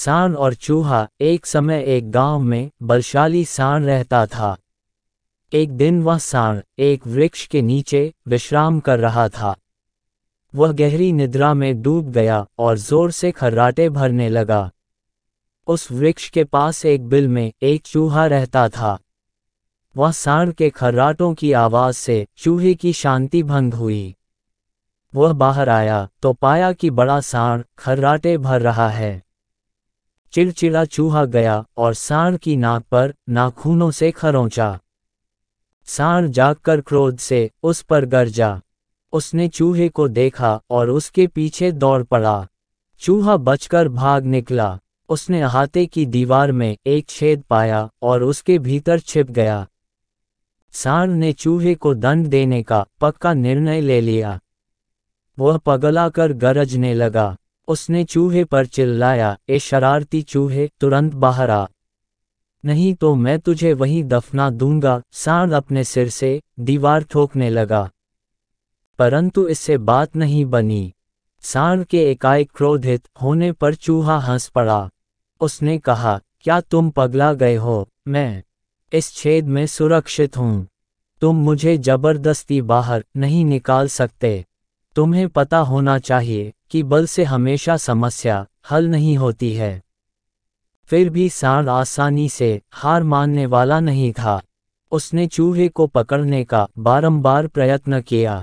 सांड और चूहा एक समय एक गांव में बलशाली सांड रहता था एक दिन वह सांड एक वृक्ष के नीचे विश्राम कर रहा था वह गहरी निद्रा में डूब गया और जोर से खर्राटे भरने लगा उस वृक्ष के पास एक बिल में एक चूहा रहता था वह सांड के खर्राटों की आवाज से चूहे की शांति भंग हुई वह बाहर आया तो पाया कि बड़ा सांड खर्राटे भर रहा है चिड़चिड़ा चूहा गया और सांड की नाक पर नाखूनों से खरोंचा सांड जागकर क्रोध से उस पर गरजा उसने चूहे को देखा और उसके पीछे दौड़ पड़ा चूहा बचकर भाग निकला उसने अहाते की दीवार में एक छेद पाया और उसके भीतर छिप गया सांड ने चूहे को दंड देने का पक्का निर्णय ले लिया वह पगलाकर गरजने लगा उसने चूहे पर चिल्लाया ए शरारती चूहे तुरंत बाहर आ नहीं तो मैं तुझे वहीं दफना दूंगा सांड अपने सिर से दीवार ठोकने लगा परंतु इससे बात नहीं बनी सांड के एकाएक क्रोधित होने पर चूहा हंस पड़ा उसने कहा क्या तुम पगला गए हो मैं इस छेद में सुरक्षित हूं तुम मुझे जबरदस्ती बाहर नहीं निकाल सकते तुम्हें पता होना चाहिए कि बल से हमेशा समस्या हल नहीं होती है फिर भी सांड आसानी से हार मानने वाला नहीं था उसने चूहे को पकड़ने का बारंबार प्रयत्न किया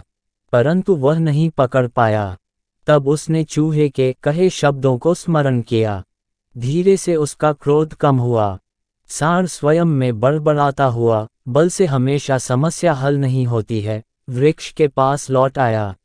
परंतु वह नहीं पकड़ पाया तब उसने चूहे के कहे शब्दों को स्मरण किया धीरे से उसका क्रोध कम हुआ सांड स्वयं में बड़बड़ाता हुआ बल से हमेशा समस्या हल नहीं होती है वृक्ष के पास लौट आया